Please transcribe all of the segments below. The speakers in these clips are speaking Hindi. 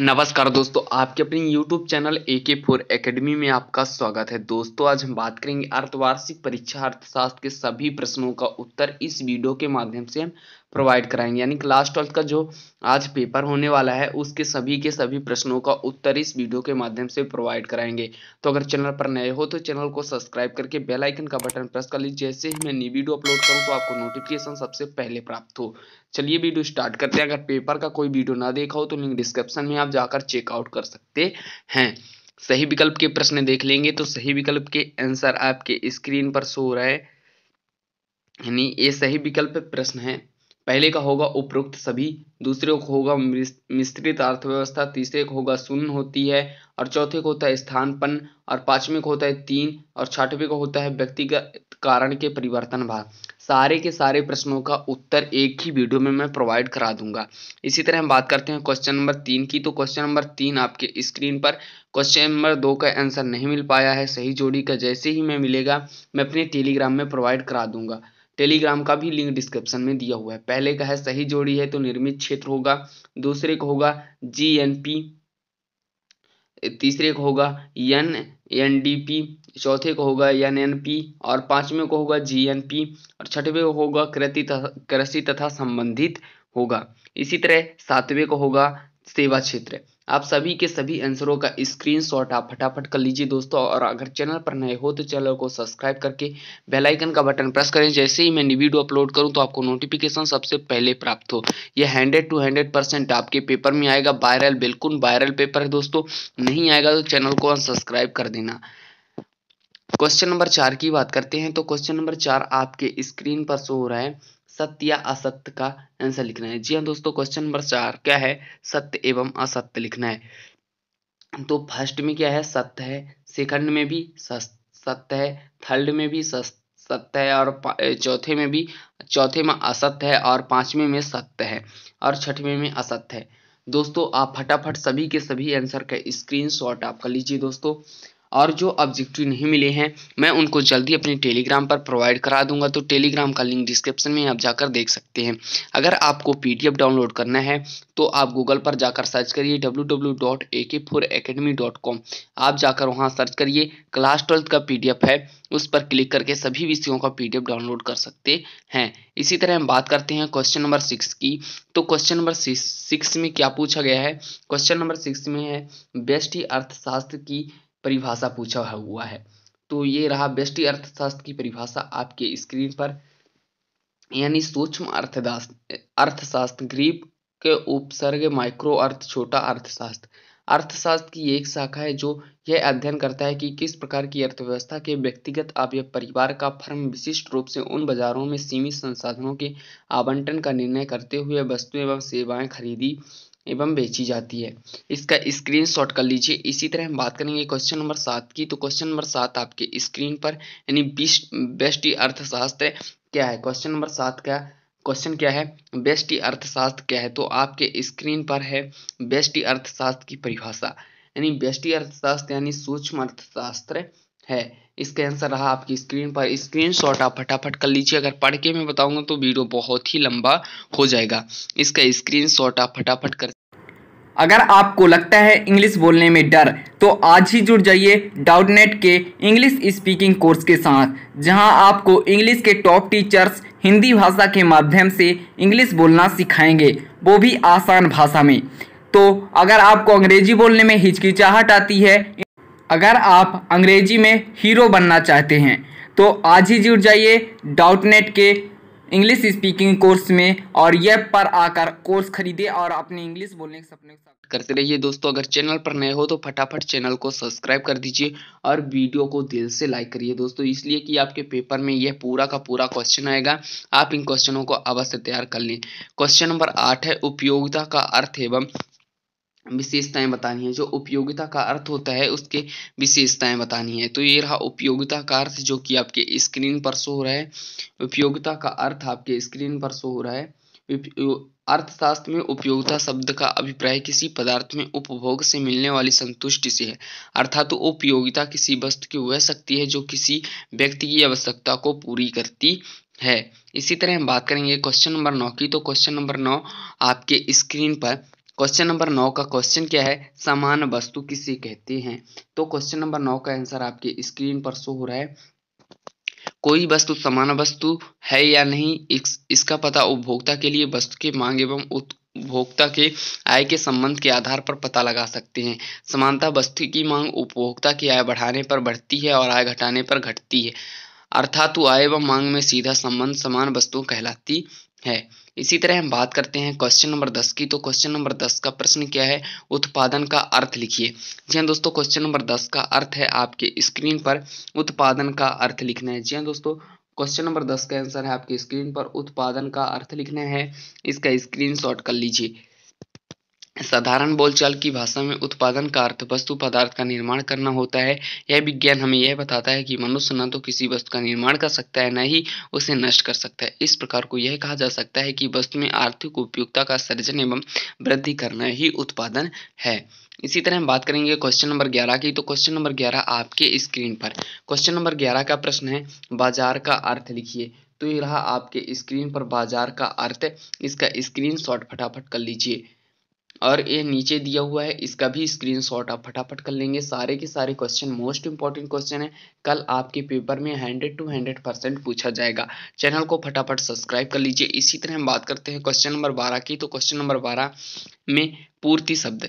नमस्कार दोस्तों आपके अपने YouTube चैनल ए के फोर अकेडमी में आपका स्वागत है दोस्तों आज हम बात करेंगे अर्थवार्षिक परीक्षा अर्थशास्त्र के सभी प्रश्नों का उत्तर इस वीडियो के माध्यम से हम प्रोवाइड कराएंगे यानी क्लास ट्वेल्थ का जो आज पेपर होने वाला है उसके सभी के सभी प्रश्नों का उत्तर इस वीडियो के माध्यम से प्रोवाइड कराएंगे तो अगर चैनल पर नए हो तो चैनल को सब्सक्राइब करके बेल आइकन का बटन प्रेस कर लीजिए जैसे ही मैं नई वीडियो अपलोड करूँ तो आपको नोटिफिकेशन सबसे पहले प्राप्त हो चलिए वीडियो स्टार्ट करते हैं अगर पेपर का कोई वीडियो ना देखा हो तो लिंक डिस्क्रिप्शन में आप जाकर चेकआउट कर सकते हैं सही विकल्प के प्रश्न देख लेंगे तो सही विकल्प के आंसर आपके स्क्रीन पर शो रहे यानी ये सही विकल्प प्रश्न है पहले का होगा उपरोक्त सभी दूसरे को होगा मिश्रित अर्थव्यवस्था तीसरे को होगा शून्य होती है और चौथे को होता है स्थानपन और पांचवें को होता है तीन और छठवें को होता है व्यक्तिगत कारण के परिवर्तन भाग सारे के सारे प्रश्नों का उत्तर एक ही वीडियो में मैं प्रोवाइड करा दूंगा इसी तरह हम बात करते हैं क्वेश्चन नंबर तीन की तो क्वेश्चन नंबर तीन आपके स्क्रीन पर क्वेश्चन नंबर दो का आंसर नहीं मिल पाया है सही जोड़ी का जैसे ही मैं मिलेगा मैं अपने टेलीग्राम में प्रोवाइड करा दूंगा टेलीग्राम का भी लिंक डिस्क्रिप्शन में दिया हुआ है पहले का है सही जोड़ी है तो निर्मित क्षेत्र होगा दूसरे का होगा जी एन पी तीसरे का होगा एन एन डी पी चौथे का होगा एन एन पी और पांचवें को होगा जी एन पी और छठवें को होगा कृषि तथा संबंधित होगा इसी तरह सातवें को होगा सेवा क्षेत्र आप सभी के सभी आंसरों का स्क्रीनशॉट आप फटाफट कर लीजिए दोस्तों और अगर चैनल पर नए हो तो चैनल को सब्सक्राइब करके बेल आइकन का बटन प्रेस करें जैसे ही मैं वीडियो अपलोड करूं तो आपको नोटिफिकेशन सबसे पहले प्राप्त हो यह हंड्रेड टू हंड्रेड परसेंट आपके पेपर में आएगा वायरल बिल्कुल वायरल पेपर है दोस्तों नहीं आएगा तो चैनल को अनसब्सक्राइब कर देना क्वेश्चन नंबर चार की बात करते हैं तो क्वेश्चन नंबर चार आपके स्क्रीन पर शो हो रहा है सत्य या असत्य का आंसर लिखना है जी हाँ दोस्तों क्वेश्चन नंबर चार क्या है सत्य एवं असत्य लिखना है तो फर्स्ट में क्या है सत्य है सेकंड में भी सत्य है थर्ड में भी सत्य है और चौथे में भी चौथे में असत्य है और पांचवें में सत्य है और छठवें में असत्य है दोस्तों आप फटाफट सभी के सभी आंसर का स्क्रीनशॉट आप कर लीजिए दोस्तों और जो ऑब्जेक्टिव नहीं मिले हैं मैं उनको जल्दी अपने टेलीग्राम पर प्रोवाइड करा दूंगा तो टेलीग्राम का लिंक डिस्क्रिप्शन में आप जाकर देख सकते हैं अगर आपको पीडीएफ डाउनलोड करना है तो आप गूगल पर जाकर सर्च करिए कॉम आप जाकर वहां सर्च करिए क्लास ट्वेल्थ का पी है उस पर क्लिक करके सभी विषयों का पी डाउनलोड कर सकते हैं इसी तरह हम बात करते हैं क्वेश्चन नंबर सिक्स की तो क्वेश्चन नंबर सिक्स में क्या पूछा गया है क्वेश्चन नंबर सिक्स में है बेस्ट ही अर्थशास्त्र की परिभाषा पूछा हुआ है तो ये रहा व्यष्टि अर्थशास्त्र की परिभाषा आपके स्क्रीन पर यानी सूक्ष्म अर्थशास्त्र ग्रीप के उपसर्ग माइक्रो अर्थ छोटा अर्थशास्त्र अर्थशास्त्र की एक शाखा है जो यह अध्ययन करता है कि किस प्रकार की अर्थव्यवस्था के व्यक्तिगत आप या परिवार का फर्म विशिष्ट रूप से उन बाजारों में सीमित संसाधनों के आवंटन का निर्णय करते हुए वस्तुएं एवं सेवाएं खरीदी एवं बेची जाती है इसका स्क्रीन शॉट कर लीजिए इसी तरह हम बात करेंगे क्वेश्चन नंबर सात की तो क्वेश्चन नंबर सात आपके स्क्रीन पर यानी बीस्ट बेस्ट अर्थशास्त्र क्या है क्वेश्चन नंबर सात का क्वेश्चन क्या है बेस्ट अर्थशास्त्र क्या है तो आपके स्क्रीन पर है बेस्ट अर्थशास्त्र की परिभाषा यानी बेस्ट अर्थशास्त्र यानी सूक्ष्म अर्थशास्त्र है इसका आंसर रहा आपकी स्क्रीन पर स्क्रीन शॉट आप फटाफट कर लीजिए अगर पढ़ के मैं बताऊंगा तो वीडियो बहुत ही लंबा हो जाएगा इसका स्क्रीन शॉट आप फटाफट कर अगर आपको लगता है इंग्लिश बोलने में डर तो आज ही जुड़ जाइए डाउटनेट के इंग्लिश स्पीकिंग कोर्स के साथ जहां आपको इंग्लिश के टॉप टीचर्स हिंदी भाषा के माध्यम से इंग्लिश बोलना सिखाएंगे वो भी आसान भाषा में तो अगर आपको अंग्रेजी बोलने में हिचकिचाहट आती है अगर आप अंग्रेजी में हीरो बनना चाहते हैं तो आज ही जुड़ जाइए डाउट नेट के इंग्लिश स्पीकिंग कोर्स में और यह पर आकर कोर्स खरीदे और अपने इंग्लिश बोलने के सपने करते रहिए दोस्तों अगर चैनल पर नए हो तो फटाफट चैनल को सब्सक्राइब कर दीजिए और वीडियो को दिल से लाइक करिए दोस्तों इसलिए कि आपके पेपर में यह पूरा का पूरा क्वेश्चन आएगा आप इन क्वेश्चनों को अवश्य तैयार कर लें क्वेश्चन नंबर आठ है उपयोगिता का अर्थ एवं विशेषताएं बतानी है जो उपयोगिता का अर्थ होता है उसके विशेषताएं बतानी है तो ये रहा उपयोगिता का अर्थ जो कि आपके स्क्रीन पर शो हो रहा है उपयोगिता का अर्थ आपके स्क्रीन पर शो हो रहा है अर्थशास्त्र में उपयोगिता शब्द का अभिप्राय किसी पदार्थ में उपभोग से मिलने वाली संतुष्टि से है अर्थात तो उपयोगिता किसी वस्तु की वह शक्ति है जो किसी व्यक्ति की आवश्यकता को पूरी करती है इसी तरह हम बात करेंगे क्वेश्चन नंबर नौ की तो क्वेश्चन नंबर नौ आपके स्क्रीन पर क्वेश्चन नंबर नौ का क्वेश्चन क्या है समान वस्तु किसे कहते हैं तो क्वेश्चन नंबर नौ का आंसर आपके स्क्रीन पर शो हो रहा है कोई वस्तु समान वस्तु है या नहीं इस, इसका पता उपभोक्ता के लिए वस्तु के मांग एवं उपभोक्ता के आय के संबंध के आधार पर पता लगा सकते हैं समानता वस्तु की मांग उपभोक्ता की आय बढ़ाने पर बढ़ती है और आय घटाने पर घटती है अर्थात आय एवं मांग में सीधा संबंध समान वस्तु कहलाती है इसी तरह हम बात करते हैं क्वेश्चन नंबर दस की तो क्वेश्चन नंबर दस का प्रश्न क्या है उत्पादन का अर्थ लिखिए जी हाँ दोस्तों क्वेश्चन नंबर दस का अर्थ है आपके स्क्रीन पर उत्पादन का अर्थ लिखना है जी हाँ दोस्तों क्वेश्चन नंबर दस का आंसर है आपकी स्क्रीन पर उत्पादन का अर्थ लिखना है इसका स्क्रीन कर लीजिए साधारण बोलचाल की भाषा में उत्पादन का अर्थ वस्तु पदार्थ का निर्माण करना होता है यह विज्ञान हमें यह बताता है कि मनुष्य न तो किसी वस्तु का निर्माण कर सकता है न ही उसे नष्ट कर सकता है इस प्रकार को यह कहा जा सकता है कि वस्तु में आर्थिक उपयोगिता का सृजन एवं वृद्धि करना ही उत्पादन है इसी तरह हम बात करेंगे क्वेश्चन नंबर ग्यारह की तो क्वेश्चन नंबर ग्यारह आपके स्क्रीन पर क्वेश्चन नंबर ग्यारह का प्रश्न है बाजार का अर्थ लिखिए तो ये रहा आपके स्क्रीन पर बाजार का अर्थ इसका स्क्रीन शॉट फटाफट कर लीजिए और ये नीचे दिया हुआ है इसका भी स्क्रीनशॉट आप फटाफट कर लेंगे सारे के सारे क्वेश्चन मोस्ट इंपॉर्टेंट क्वेश्चन है कल आपके पेपर में हंड्रेड टू हंड्रेड परसेंट पूछा जाएगा चैनल को फटाफट सब्सक्राइब कर लीजिए इसी तरह हम बात करते हैं क्वेश्चन नंबर बारह की तो क्वेश्चन नंबर बारह में पूर्ति शब्द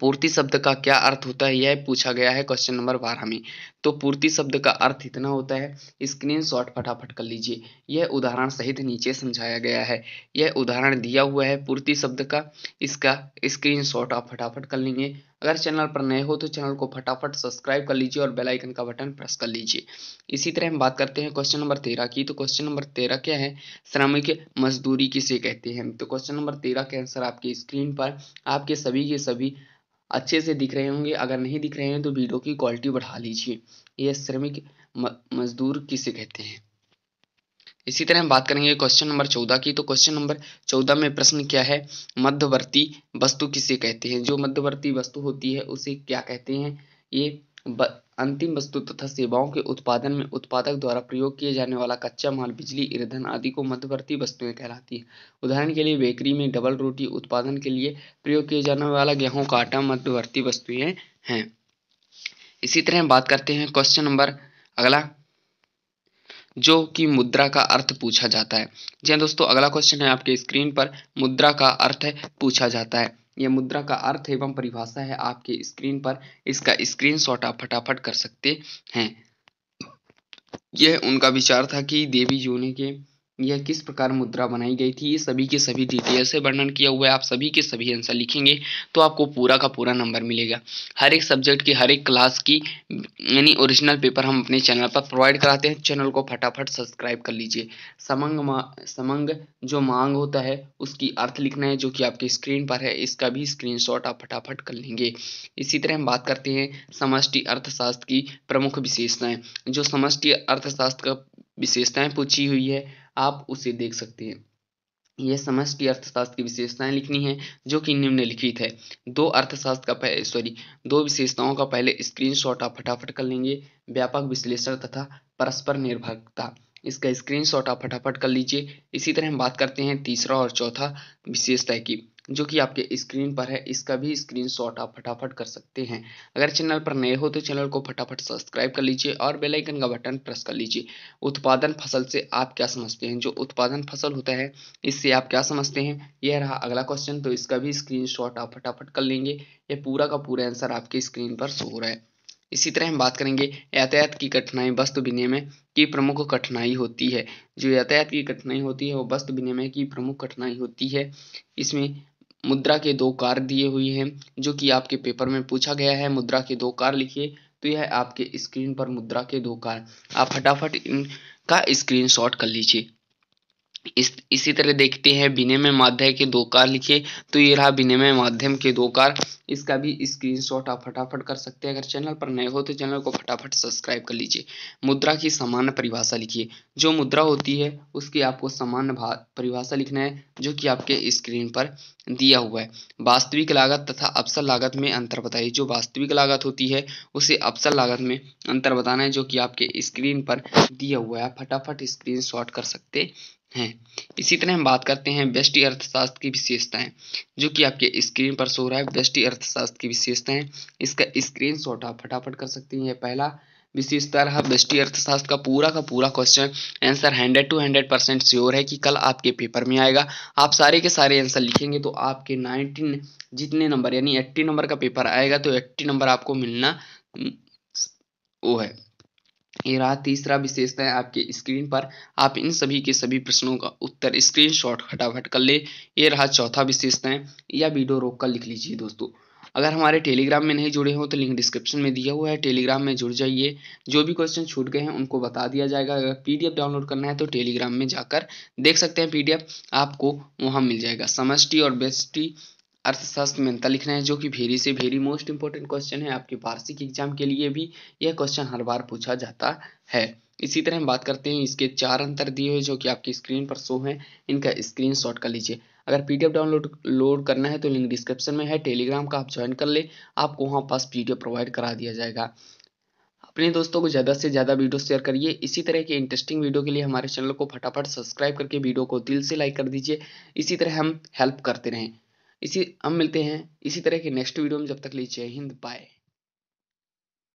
पूर्ति शब्द का क्या अर्थ होता है यह पूछा गया है क्वेश्चन नंबर बारह में तो पूर्ति शब्द का अर्थ इतना होता है स्क्रीन शॉट फटाफट कर लीजिए यह उदाहरण सहित नीचे समझाया गया है यह उदाहरण दिया हुआ है पूर्ति शब्द का इसका स्क्रीन शॉट आप फटाफट कर लेंगे अगर चैनल पर नए हो तो चैनल को फटाफट सब्सक्राइब कर लीजिए और बेल आइकन का बटन प्रेस कर लीजिए इसी तरह हम बात करते हैं क्वेश्चन नंबर तेरह की तो क्वेश्चन नंबर तेरह क्या है श्रमिक मजदूरी किसे कहते हैं तो क्वेश्चन नंबर तेरह के आंसर आपके स्क्रीन पर आपके सभी के सभी अच्छे से दिख रहे होंगे अगर नहीं दिख रहे हैं तो वीडियो की क्वालिटी बढ़ा लीजिए ये श्रमिक मजदूर किसे कहते हैं इसी तरह हम बात करेंगे क्वेश्चन नंबर चौदह की तो क्वेश्चन नंबर चौदह में प्रश्न क्या है मध्यवर्ती वस्तु किसे कहते हैं जो मध्यवर्ती वस्तु होती है उसे क्या कहते हैं ये अंतिम वस्तु तथा सेवाओं के उत्पादन में उत्पादक द्वारा प्रयोग किया जाने वाला कच्चा माल बिजली ईंधन आदि को मध्यवर्ती वस्तुएं कहलाती है उदाहरण के लिए बेकरी में डबल रोटी उत्पादन के लिए प्रयोग किया जाने वाला गेहूं का आटा मध्यवर्ती वस्तुएं हैं इसी तरह हम बात करते हैं क्वेश्चन नंबर अगला जो कि मुद्रा का अर्थ पूछा जाता है जी हाँ दोस्तों अगला क्वेश्चन है आपके स्क्रीन पर मुद्रा का अर्थ पूछा जाता है यह मुद्रा का अर्थ एवं परिभाषा है आपके स्क्रीन पर इसका स्क्रीनशॉट आप फटाफट कर सकते हैं यह उनका विचार था कि देवी जोने के यह किस प्रकार मुद्रा बनाई गई थी ये सभी के सभी डिटेल से वर्णन किया हुआ है आप सभी के सभी आंसर लिखेंगे तो आपको पूरा का पूरा नंबर मिलेगा हर एक सब्जेक्ट की हर एक क्लास की यानी ओरिजिनल पेपर हम अपने चैनल पर प्रोवाइड कराते हैं चैनल को फटाफट सब्सक्राइब कर लीजिए समंग समंग जो मांग होता है उसकी अर्थ लिखना है जो कि आपके स्क्रीन पर है इसका भी स्क्रीन आप फटाफट कर लेंगे इसी तरह हम बात करते हैं समष्टि अर्थशास्त्र की प्रमुख विशेषताएँ जो समष्टि अर्थशास्त्र का विशेषताएँ पूछी हुई है आप उसे देख सकते हैं यह समष्टि अर्थशास्त्र की विशेषताएं लिखनी है जो कि निम्नलिखित है दो अर्थशास्त्र का सॉरी दो विशेषताओं का पहले स्क्रीनशॉट आप फटाफट कर लेंगे व्यापक विश्लेषण तथा परस्पर निर्भरता इसका स्क्रीनशॉट आप फटाफट कर लीजिए इसी तरह हम बात करते हैं तीसरा और चौथा विशेषता की जो कि आपके स्क्रीन पर है इसका भी स्क्रीन शॉट आप फटाफट कर सकते हैं अगर चैनल पर नए हो तो चैनल को फटाफट सब्सक्राइब कर लीजिए और बेल आइकन का बटन प्रेस कर लीजिए उत्पादन फसल से आप क्या समझते हैं जो उत्पादन फसल होता है इससे आप क्या समझते हैं यह रहा अगला क्वेश्चन तो इसका भी स्क्रीन शॉट आप फटाफट कर लेंगे यह पूरा का पूरा आंसर आपके स्क्रीन पर शो हो रहा है इसी तरह हम बात करेंगे यातायात की कठिनाई वस्तु विनिमय की प्रमुख कठिनाई होती है जो यातायात की कठिनाई होती है वो वस्तु विनिमय की प्रमुख कठिनाई होती है इसमें मुद्रा के दो कार दिए हुए हैं जो कि आपके पेपर में पूछा गया है मुद्रा के दो कार लिखिए तो यह आपके स्क्रीन पर मुद्रा के दो कार आप फटाफट इनका स्क्रीनशॉट कर लीजिए इस इसी तरह देखते हैं विनिमय माध्यम के दो कार लिखिए तो ये रहा विनिमय माध्यम के दो कार इसका भी स्क्रीनशॉट आप फटाफट कर सकते हैं अगर चैनल पर नए हो तो चैनल को फटाफट सब्सक्राइब कर लीजिए मुद्रा की सामान्य परिभाषा लिखिए जो मुद्रा होती है उसकी आपको सामान्य परिभाषा लिखना है जो कि आपके स्क्रीन पर दिया हुआ है वास्तविक लागत तथा अवसर लागत में अंतर बताइए जो वास्तविक लागत होती है उसे अवसर लागत में अंतर बताना है जो कि आपके स्क्रीन पर दिया हुआ है फटाफट स्क्रीन कर सकते हैं इसी तरह हम बात करते हैं व्यष्टि अर्थशास्त्र की विशेषताएं जो कि आपके स्क्रीन पर शो रहा है व्यष्टि अर्थशास्त्र की विशेषताएं इसका स्क्रीन शॉट आप फटाफट कर सकते हैं पहला विशेषता रहा व्यष्टि अर्थशास्त्र का पूरा का पूरा question answer hundred to hundred percent sure है कि कल आपके पेपर में आएगा आप सारे के सारे आंसर लिखेंगे तो आपके नाइनटीन जितने नंबर यानी एट्टी नंबर का पेपर आएगा तो एट्टी नंबर आपको मिलना हम्म, वो है ये रहा तीसरा विशेषता है आपके स्क्रीन पर आप इन सभी के सभी प्रश्नों का उत्तर स्क्रीन शॉट फटाफट कर ले ये रहा चौथा विशेषता या वीडियो रोक कर लिख लीजिए दोस्तों अगर हमारे टेलीग्राम में नहीं जुड़े हो तो लिंक डिस्क्रिप्शन में दिया हुआ है टेलीग्राम में जुड़ जाइए जो भी क्वेश्चन छूट गए हैं उनको बता दिया जाएगा अगर पीडीएफ डाउनलोड करना है तो टेलीग्राम में जाकर देख सकते हैं पीडीएफ आपको वहां मिल जाएगा समष्टि और बेस्टी अर्थशास्त्र में लिखना है जो कि भेरी से भेरी मोस्ट इंपॉर्टेंट क्वेश्चन है आपके वार्षिक एग्जाम के लिए भी यह क्वेश्चन हर बार पूछा जाता है इसी तरह हम बात करते हैं इसके चार अंतर दिए हुए जो कि आपकी स्क्रीन पर शो हैं इनका स्क्रीन शॉट कर लीजिए अगर पी डाउनलोड लोड करना है तो लिंक डिस्क्रिप्शन में है टेलीग्राम का आप ज्वाइन कर ले आपको वहाँ पास पी प्रोवाइड करा दिया जाएगा अपने दोस्तों को ज़्यादा से ज़्यादा वीडियो शेयर करिए इसी तरह के इंटरेस्टिंग वीडियो के लिए हमारे चैनल को फटाफट सब्सक्राइब करके वीडियो को दिल से लाइक कर दीजिए इसी तरह हम हेल्प करते रहें इसी हम मिलते हैं इसी तरह के नेक्स्ट वीडियो में जब तक लीजिए जय हिंद बाय